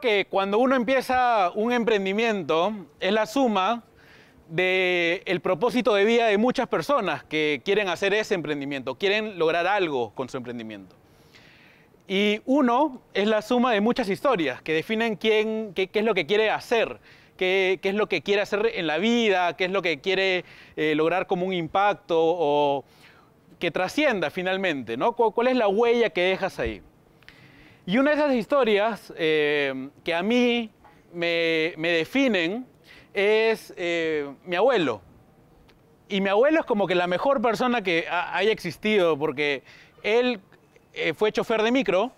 que cuando uno empieza un emprendimiento es la suma del propósito de vida de muchas personas que quieren hacer ese emprendimiento, quieren lograr algo con su emprendimiento. Y uno es la suma de muchas historias que definen quién, qué, es lo que quiere hacer, qué, es lo que quiere hacer en la vida, qué es lo que quiere eh, lograr como un impacto o que trascienda finalmente, ¿no? ¿Cuál es la huella que dejas ahí? Y una de esas historias eh, que a mí me, definen es eh, mi abuelo. Y mi abuelo es como que la mejor persona que haya existido, porque él eh, fue chofer de micro,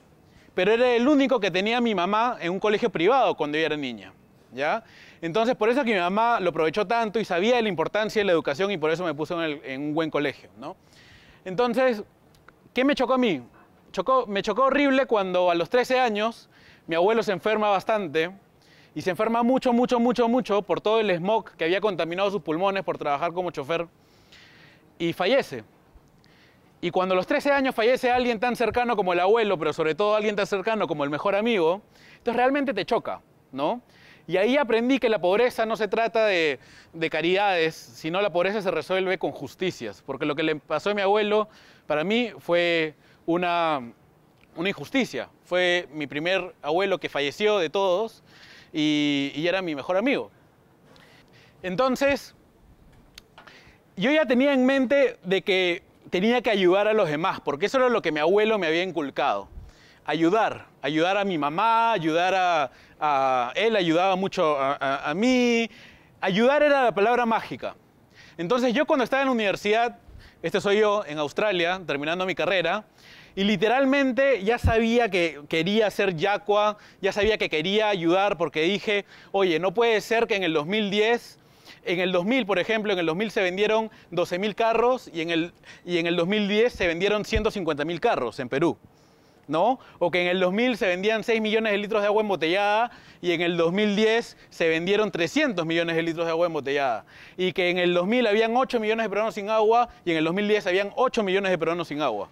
pero era el único que tenía a mi mamá en un colegio privado cuando yo era niña. ¿Ya? Entonces, por eso es que mi mamá lo aprovechó tanto y sabía de la importancia de la educación y por eso me puso en, un buen colegio, Entonces, ¿qué me chocó a mí? me chocó horrible cuando a los 13 años mi abuelo se enferma bastante y se enferma mucho, mucho, mucho, mucho por todo el smog que había contaminado sus pulmones por trabajar como chofer y fallece. Y cuando a los 13 años fallece alguien tan cercano como el abuelo, pero sobre todo alguien tan cercano como el mejor amigo, entonces realmente te choca, ¿no? Y ahí aprendí que la pobreza no se trata de, de caridades, sino la pobreza se resuelve con justicias, porque lo que le pasó a mi abuelo, para mí, fue una, una injusticia. Fue mi primer abuelo que falleció de todos y, era mi mejor amigo. Entonces, yo ya tenía en mente de que tenía que ayudar a los demás, porque eso era lo que mi abuelo me había inculcado. Ayudar, ayudar a mi mamá, ayudar a... él ayudaba mucho a, a, mí. Ayudar era la palabra mágica. Entonces yo cuando estaba en la universidad, este soy yo, en Australia, terminando mi carrera, y literalmente ya sabía que quería ser Yacua, ya sabía que quería ayudar porque dije, oye, no puede ser que en el 2010, en el 2000, por ejemplo, en el 2000 se vendieron 12.000 carros y en, el, y en el 2010 se vendieron 150.000 carros en Perú. ¿no? O que en el 2000 se vendían 6 millones de litros de agua embotellada y en el 2010 se vendieron 300 millones de litros de agua embotellada. Y que en el 2000 habían 8 millones de peruanos sin agua y en el 2010 habían 8 millones de peruanos sin agua.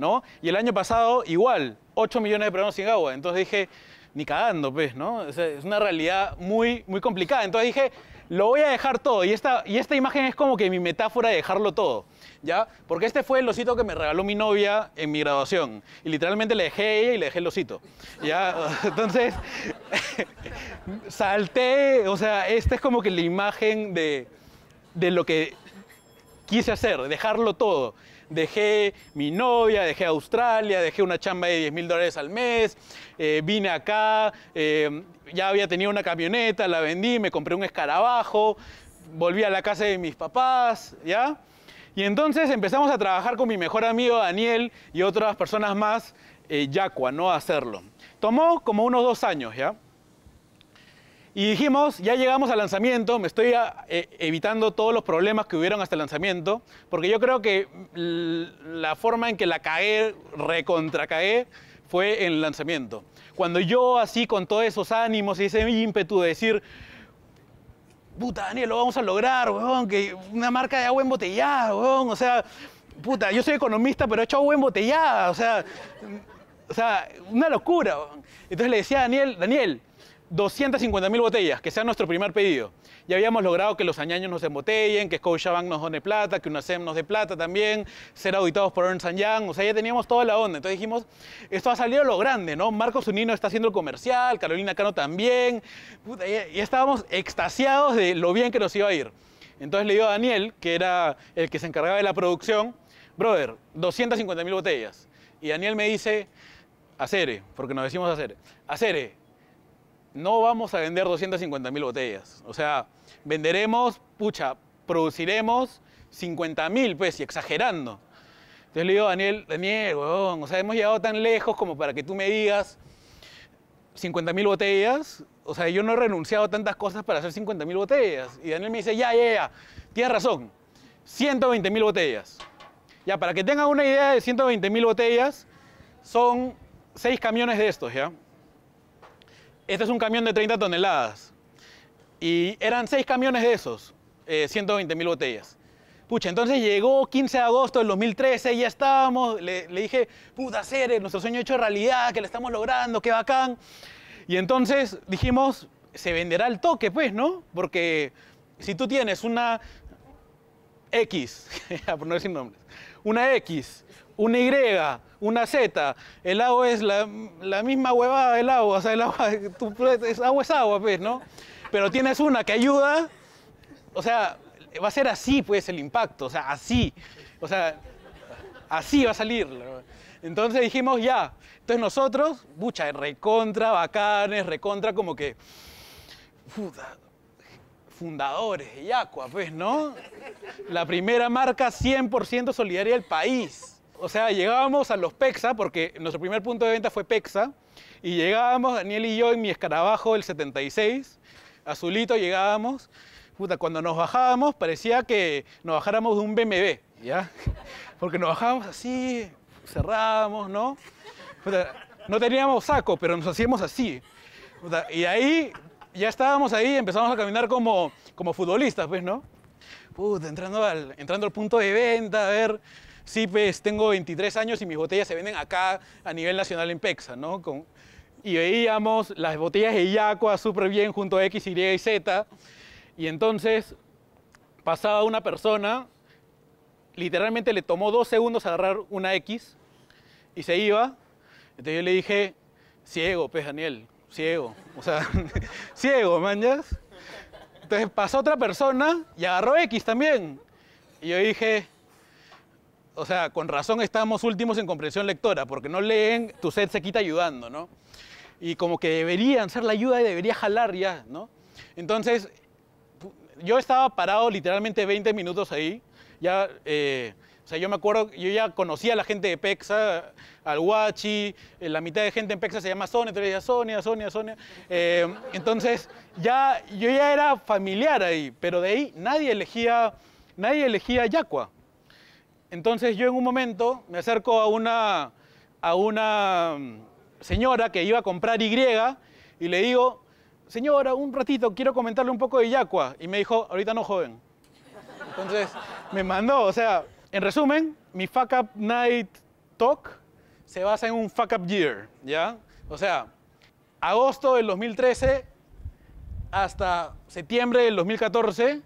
¿no? Y el año pasado igual, 8 millones de peruanos sin agua. Entonces dije, ni cagando, pues, ¿no? es una realidad muy, muy complicada. Entonces dije, lo voy a dejar todo. Y esta, y esta imagen es como que mi metáfora de dejarlo todo, ¿ya? Porque este fue el osito que me regaló mi novia en mi graduación. Y literalmente le dejé a ella y le dejé el osito, ¿ya? Entonces, salté, o sea, esta es como que la imagen de, de lo que quise hacer, dejarlo todo dejé mi novia, dejé Australia, dejé una chamba de 10 mil dólares al mes, eh, vine acá, eh, ya había tenido una camioneta, la vendí, me compré un escarabajo, volví a la casa de mis papás, ¿ya? Y entonces empezamos a trabajar con mi mejor amigo Daniel y otras personas más, eh, Yacua, ¿no? A hacerlo. Tomó como unos dos años, ¿ya? Y dijimos, ya llegamos al lanzamiento, me estoy ah, e, evitando todos los problemas que hubieron hasta el lanzamiento, porque yo creo que mm, la forma en que la caé, recontracaé, fue en el lanzamiento. Cuando yo así con todos esos ánimos y ese ímpetu de decir, puta Daniel, lo vamos a lograr, weón, que una marca de agua embotellada, weón, o sea, puta, yo soy economista, pero he hecho agua embotellada, o sea, mm, o sea, una locura. Weón. Entonces le decía a Daniel, Daniel, 250.000 botellas, que sea nuestro primer pedido. Ya habíamos logrado que los añaños nos embotellen, que Scotiabank nos done plata, que UNASEM nos dé plata también, ser auditados por Ernst Young, o sea, ya teníamos toda la onda. Entonces dijimos, esto ha salido a lo grande, ¿no? Marcos Unino está haciendo el comercial, Carolina Cano también. Y estábamos extasiados de lo bien que nos iba a ir. Entonces le digo a Daniel, que era el que se encargaba de la producción, brother, 250.000 botellas. Y Daniel me dice, acere, porque nos decimos acere, acere, no vamos a vender 250 botellas. O sea, venderemos, pucha, produciremos 50 pues, y exagerando. Entonces le digo, Daniel, Daniel, weón, o sea, hemos llegado tan lejos como para que tú me digas 50 botellas. O sea, yo no he renunciado a tantas cosas para hacer 50 botellas. Y Daniel me dice, ya, ya, ya, tienes razón, 120 mil botellas. Ya, para que tengan una idea de 120 mil botellas, son 6 camiones de estos, ¿ya? Este es un camión de 30 toneladas. Y eran seis camiones de esos, 120 eh, mil botellas. Pucha, entonces llegó 15 de agosto del 2013, ya estábamos, le, dije, puta seres, nuestro sueño hecho realidad, que lo estamos logrando, qué bacán. Y entonces dijimos, se venderá el toque, pues, ¿no? Porque si tú tienes una X, por no decir nombres, una X, una Y, una Z. El agua es la, misma huevada del agua, o sea, el agua, es, agua es pues, ¿no? Pero tienes una que ayuda, o sea, va a ser así, pues, el impacto, o sea, así, o sea, así va a salir. Entonces dijimos, ya, entonces nosotros, bucha, recontra, bacanes, recontra, como que, fundadores de Yacua, pues, ¿no? La primera marca 100% solidaria del país o sea, llegábamos a los Pexa, porque nuestro primer punto de venta fue Pexa, y llegábamos, Daniel y yo, en mi escarabajo del 76, azulito llegábamos, puta, cuando nos bajábamos parecía que nos bajáramos de un BMW, ¿ya? Porque nos bajábamos así, cerrábamos, ¿no? no teníamos saco, pero nos hacíamos así. y ahí, ya estábamos ahí, empezamos a caminar como, como futbolistas, pues, ¿no? Puta, entrando entrando al punto de venta, a ver sí, pues tengo 23 años y mis botellas se venden acá a nivel nacional en Pexa, ¿no? Con, y veíamos las botellas de Yacua súper bien junto a X, Y y Z. Y entonces pasaba una persona, literalmente le tomó dos segundos agarrar una X y se iba. Entonces yo le dije, ciego, pues Daniel, ciego. O sea, ciego, manjas. Entonces pasó otra persona y agarró X también. Y yo dije, o sea, con razón estamos últimos en comprensión lectora, porque no leen, tu sed se quita ayudando, ¿no? Y como que deberían ser la ayuda y debería jalar ya, ¿no? Entonces, yo estaba parado literalmente 20 minutos ahí, ya, eh, o sea, yo me acuerdo, yo ya conocía a la gente de Pexa, al Huachi, eh, la mitad de gente en Pexa se llama Sonia, entonces decía Sonia, Sonia, Sonia. Eh, entonces, ya, yo ya era familiar ahí, pero de ahí nadie elegía, nadie elegía Yacua. Entonces yo en un momento me acerco a una, a una mm, señora que iba a comprar Y y le digo, señora, un ratito, quiero comentarle un poco de Yacua. Y me dijo, ahorita no, joven. Entonces me mandó, o sea, en resumen, mi fuck up night talk se basa en un fuck up year, ¿ya? O sea, agosto del 2013 hasta septiembre del 2014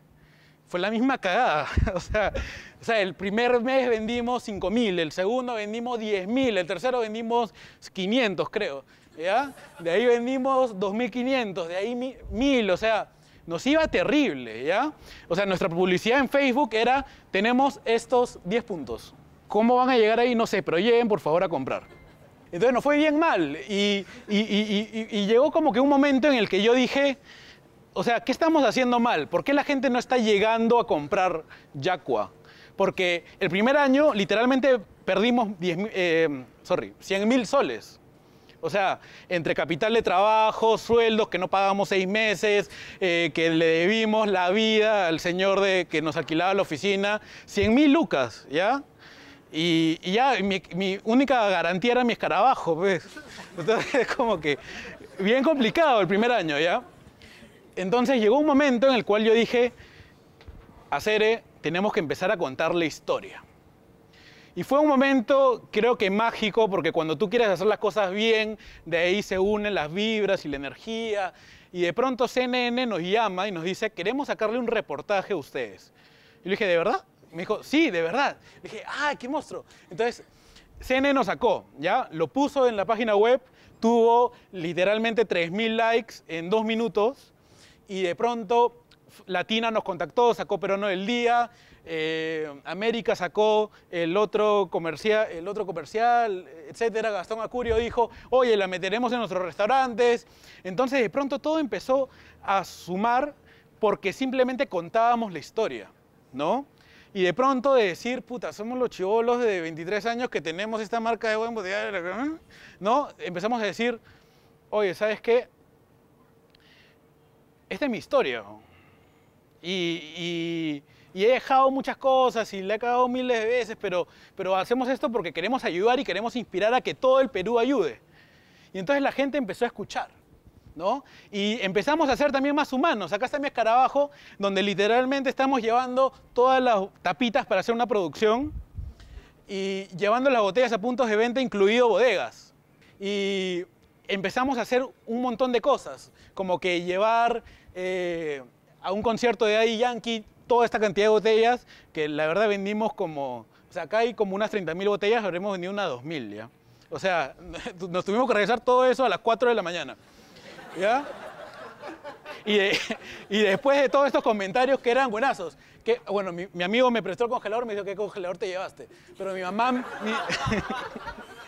fue la misma cagada. o, sea, el primer mes vendimos 5.000, el segundo vendimos 10.000, el tercero vendimos 500, creo. ¿ya? De ahí vendimos 2.500, de ahí 1.000, o sea, nos iba terrible, ¿ya? O sea, nuestra publicidad en Facebook era, tenemos estos 10 puntos. ¿Cómo van a llegar ahí? No sé, pero lleguen por favor a comprar. Entonces nos fue bien mal y, y, y llegó como que un momento en el que yo dije, o sea, ¿qué estamos haciendo mal? ¿Por qué la gente no está llegando a comprar Yacua? Porque el primer año literalmente perdimos 100 eh, mil soles. O sea, entre capital de trabajo, sueldos que no pagamos seis meses, eh, que le debimos la vida al señor de, que nos alquilaba la oficina, 100 mil lucas, ¿ya? Y, ya mi, única garantía era mi escarabajo, ¿ves? Pues. Entonces, como que bien complicado el primer año, ¿ya? Entonces llegó un momento en el cual yo dije, a tenemos que empezar a contar la historia. Y fue un momento, creo que mágico, porque cuando tú quieres hacer las cosas bien, de ahí se unen las vibras y la energía. Y de pronto CNN nos llama y nos dice, queremos sacarle un reportaje a ustedes. Y le dije, ¿de verdad? Me dijo, sí, de verdad. Le dije, ¡ah, qué monstruo! Entonces, CNN nos sacó, ¿ya? Lo puso en la página web, tuvo literalmente 3.000 likes en dos minutos y de pronto Latina nos contactó, sacó Perono del Día, eh, América sacó el otro, comercial, el otro comercial, etcétera. Gastón Acurio dijo, oye, la meteremos en nuestros restaurantes. Entonces de pronto todo empezó a sumar porque simplemente contábamos la historia, ¿no? Y de pronto de decir, puta, somos los chivolos de 23 años que tenemos esta marca de buen ¿no? Empezamos a decir, oye, ¿sabes qué? esta es mi historia. Y, he dejado muchas cosas y le he cagado miles de veces, pero, pero hacemos esto porque queremos ayudar y queremos inspirar a que todo el Perú ayude. Y entonces la gente empezó a escuchar. ¿No? Y empezamos a ser también más humanos. Acá está mi escarabajo, donde literalmente estamos llevando todas las tapitas para hacer una producción y llevando las botellas a puntos de venta, incluido bodegas. Y empezamos a hacer un montón de cosas, como que llevar eh, a un concierto de ahí Yankee toda esta cantidad de botellas, que la verdad vendimos como, o sea, acá hay como unas 30.000 botellas, habremos vendido unas 2.000, ¿ya? O sea, nos tuvimos que regresar todo eso a las 4 de la mañana, ¿ya? Y, y, después de todos estos comentarios que eran buenazos, que, bueno, mi, amigo me prestó el congelador, me dijo, ¿qué congelador te llevaste? Pero mi mamá...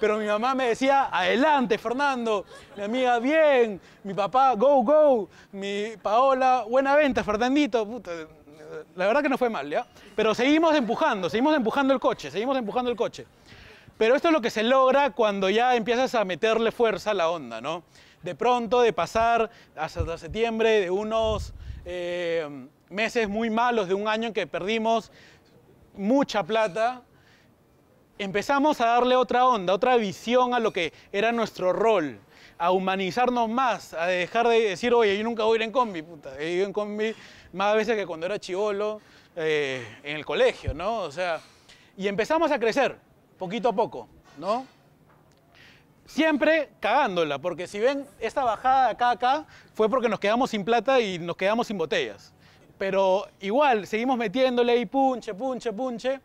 Pero mi mamá me decía, adelante, Fernando. Mi amiga, bien. Mi papá, go, go. Mi Paola, buena venta, Fernandito. la verdad que no fue mal, ¿ya? Pero seguimos empujando, seguimos empujando el coche, seguimos empujando el coche. Pero esto es lo que se logra cuando ya empiezas a meterle fuerza a la onda, ¿no? De pronto, de pasar hasta septiembre, de unos eh, meses muy malos, de un año en que perdimos mucha plata, empezamos a darle otra onda, otra visión a lo que era nuestro rol, a humanizarnos más, a dejar de decir, oye, yo nunca voy a ir en combi, puta, he ido en combi más veces que cuando era chivolo eh, en el colegio, ¿no? O sea, y empezamos a crecer, poquito a poco, ¿no? Siempre cagándola, porque si ven, esta bajada de acá a acá fue porque nos quedamos sin plata y nos quedamos sin botellas. Pero igual, seguimos metiéndole y punche, punche, punche.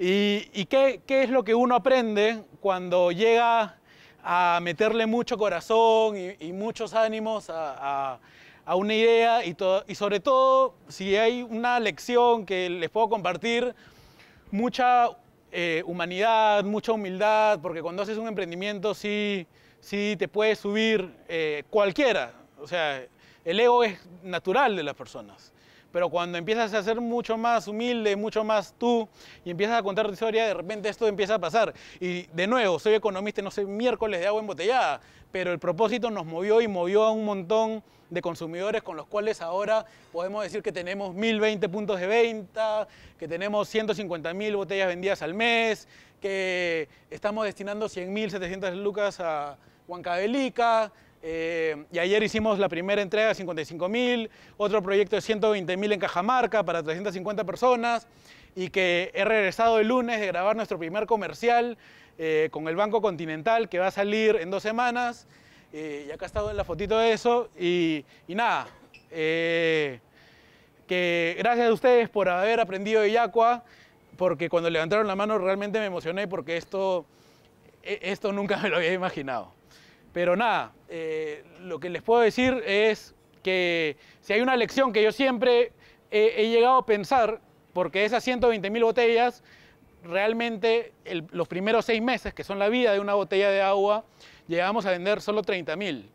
¿Y, qué, es lo que uno aprende cuando llega a meterle mucho corazón y, muchos ánimos a, una idea? Y, sobre todo, si hay una lección que les puedo compartir, mucha eh, humanidad, mucha humildad, porque cuando haces un emprendimiento sí, sí te puede subir eh, cualquiera. O sea, el ego es natural de las personas pero cuando empiezas a ser mucho más humilde, mucho más tú, y empiezas a contar tu historia, de repente esto empieza a pasar. Y de nuevo, soy economista, no sé, miércoles de agua embotellada, pero el propósito nos movió y movió a un montón de consumidores con los cuales ahora podemos decir que tenemos 1.020 puntos de venta, que tenemos 150.000 botellas vendidas al mes, que estamos destinando 100.700 lucas a Huancavelica, eh, y ayer hicimos la primera entrega de 55 mil, otro proyecto de 120 mil en Cajamarca para 350 personas y que he regresado el lunes de grabar nuestro primer comercial eh, con el Banco Continental que va a salir en dos semanas. Eh, y acá estado en la fotito de eso. Y, nada, que gracias a ustedes por haber aprendido de Yacua, porque cuando levantaron la mano realmente me emocioné porque esto, e, esto nunca me lo había imaginado. Pero nada, eh, lo que les puedo decir es que si hay una lección que yo siempre he, llegado a pensar, porque esas 120 mil botellas, realmente los primeros seis meses, que son la vida de una botella de agua, llegamos a vender solo 30 mil.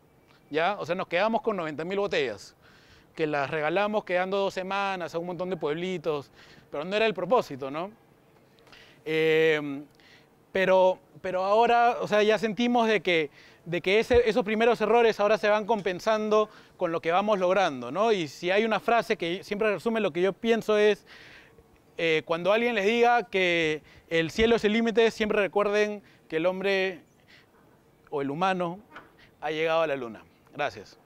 ¿ya? O sea, nos quedamos con 90 mil botellas, que las regalamos quedando dos semanas a un montón de pueblitos, pero no era el propósito, ¿no? Eh, pero pero ahora, o sea, ya sentimos de que, de que esos primeros errores ahora se van compensando con lo que vamos logrando, ¿no? Y si hay una frase que siempre resume lo que yo pienso es, eh, cuando alguien les diga que el cielo es el límite, siempre recuerden que el hombre o el humano ha llegado a la luna. Gracias.